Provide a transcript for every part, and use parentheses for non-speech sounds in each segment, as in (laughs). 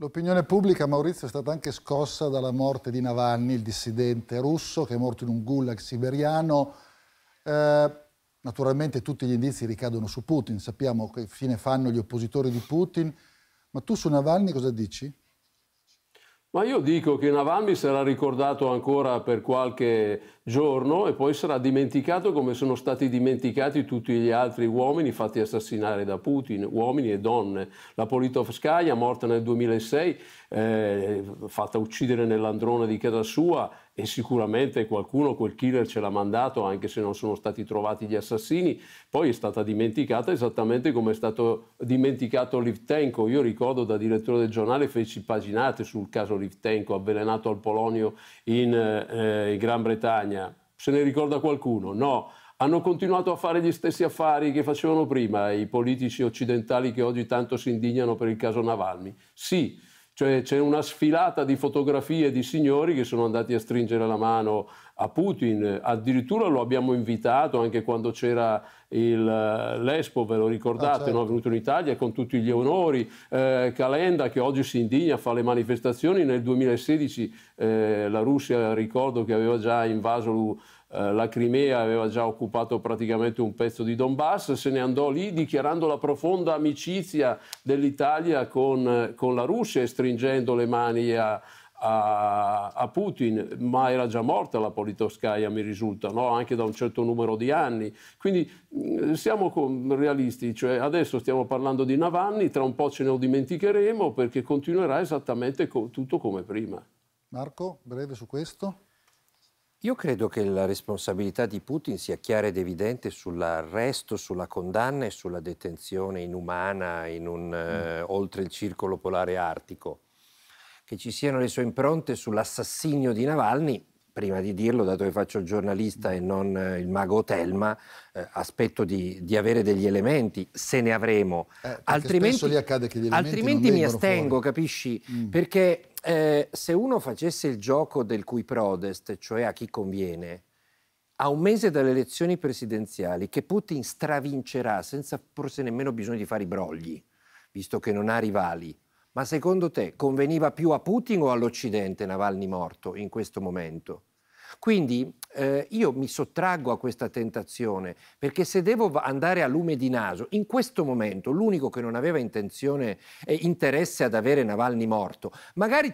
L'opinione pubblica, Maurizio, è stata anche scossa dalla morte di Navalny, il dissidente russo che è morto in un gulag siberiano. Eh, naturalmente tutti gli indizi ricadono su Putin, sappiamo che fine fanno gli oppositori di Putin, ma tu su Navalny cosa dici? Ma io dico che Navalny sarà ricordato ancora per qualche giorno e poi sarà dimenticato come sono stati dimenticati tutti gli altri uomini fatti assassinare da Putin, uomini e donne. La Politkovskaya, morta nel 2006, eh, fatta uccidere nell'androne di casa sua, e sicuramente qualcuno, quel killer ce l'ha mandato anche se non sono stati trovati gli assassini, poi è stata dimenticata esattamente come è stato dimenticato Livtenko. Io ricordo da direttore del giornale feci paginate sul caso Livtenko avvelenato al Polonio in, eh, in Gran Bretagna. Se ne ricorda qualcuno? No hanno continuato a fare gli stessi affari che facevano prima i politici occidentali che oggi tanto si indignano per il caso Navalny. Sì, cioè c'è una sfilata di fotografie di signori che sono andati a stringere la mano a Putin, addirittura lo abbiamo invitato anche quando c'era il, eh, l'Espo, ve lo ricordate, ah, certo. no? è venuto in Italia con tutti gli onori, eh, Calenda che oggi si indigna, fa le manifestazioni, nel 2016 eh, la Russia ricordo che aveva già invaso eh, la Crimea, aveva già occupato praticamente un pezzo di Donbass, se ne andò lì dichiarando la profonda amicizia dell'Italia con, eh, con la Russia e stringendo le mani a, a, a, Putin, ma era già morta la Politoskaya, mi risulta, no? anche da un certo numero di anni. Quindi mm, siamo realisti, cioè adesso stiamo parlando di Navanni, tra un po' ce ne dimenticheremo perché continuerà esattamente co- tutto come prima. Marco, breve su questo. Io credo che la responsabilità di Putin sia chiara ed evidente sull'arresto, sulla condanna e sulla detenzione inumana in un, mm. eh, oltre il circolo polare artico che ci siano le sue impronte sull'assassinio di Navalny, prima di dirlo, dato che faccio il giornalista e non eh, il mago Telma, eh, aspetto di, di, avere degli elementi, se ne avremo. Eh, altrimenti, altrimenti mi astengo, fuori. capisci? Mm. Perché eh, se uno facesse il gioco del cui protest, cioè a chi conviene, a un mese dalle elezioni presidenziali, che Putin stravincerà senza forse nemmeno bisogno di fare i brogli, visto che non ha rivali, ma secondo te conveniva più a Putin o all'Occidente Navalny morto in questo momento? Quindi eh, io mi sottraggo a questa tentazione perché se devo andare a lume di naso, in questo momento l'unico che non aveva intenzione e interesse ad avere Navalny morto, magari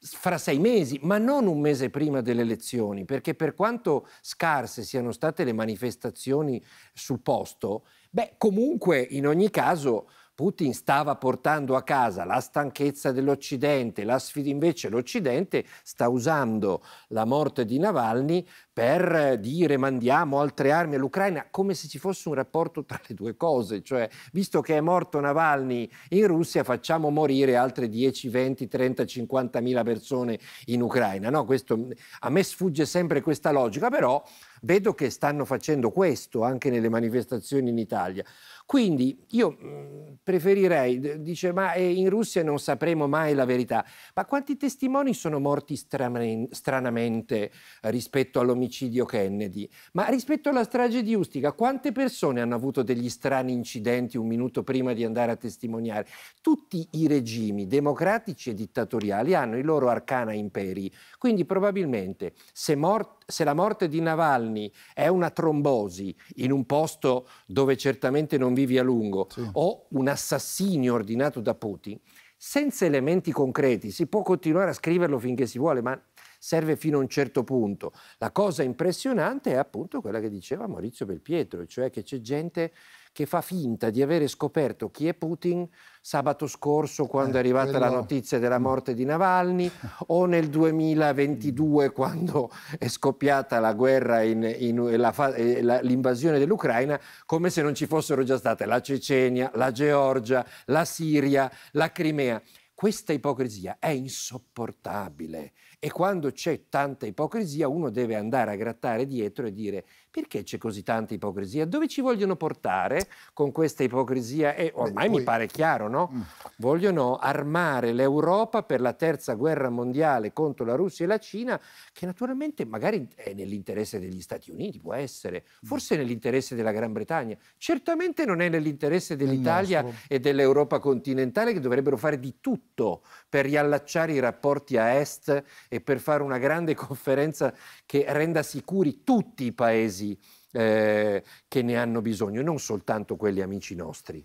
fra sei mesi, ma non un mese prima delle elezioni, perché per quanto scarse siano state le manifestazioni sul posto, beh comunque in ogni caso Putin stava portando a casa la stanchezza dell'Occidente, la sfida invece l'Occidente sta usando la morte di Navalny per dire mandiamo altre armi all'Ucraina, come se ci fosse un rapporto tra le due cose, cioè visto che è morto Navalny in Russia facciamo morire altre 10, 20, 30, 50 mila persone in Ucraina. No, questo, a me sfugge sempre questa logica, però Vedo che stanno facendo questo anche nelle manifestazioni in Italia. Quindi io mm, preferirei, dice, ma eh, in Russia non sapremo mai la verità. Ma quanti testimoni sono morti stranamente rispetto all'omicidio Kennedy? Ma rispetto alla strage di Ustica, quante persone hanno avuto degli strani incidenti un minuto prima di andare a testimoniare? Tutti i regimi democratici e dittatoriali hanno i loro arcana imperi. Quindi probabilmente se morti se la morte di Navalny è una trombosi in un posto dove certamente non vivi a lungo sì. o un assassinio ordinato da Putin, senza elementi concreti si può continuare a scriverlo finché si vuole, ma serve fino a un certo punto. La cosa impressionante è appunto quella che diceva Maurizio Belpietro, cioè che c'è gente che fa finta di avere scoperto chi è Putin sabato scorso quando eh, è arrivata quello... la notizia della mm. morte di Navalny (laughs) o nel 2022 mm. quando è scoppiata la guerra in, in la, la, l'invasione dell'Ucraina come se non ci fossero già state la Cecenia, la Georgia, la Siria, la Crimea. Questa ipocrisia è insopportabile e quando c'è tanta ipocrisia uno deve andare a grattare dietro e dire perché c'è così tanta ipocrisia? Dove ci vogliono portare con questa ipocrisia? E ormai Beh, poi... mi pare chiaro, no? Mm. Vogliono armare l'Europa per la terza guerra mondiale contro la Russia e la Cina, che naturalmente magari è nell'interesse degli Stati Uniti, può essere, mm. forse mm. nell'interesse della Gran Bretagna, certamente non è nell'interesse dell'Italia e dell'Europa continentale che dovrebbero fare di tutto tutto per riallacciare i rapporti a Est e per fare una grande (laughs) conferenza che renda sicuri tutti i paesi eh, che ne hanno bisogno, non soltanto quelli amici nostri.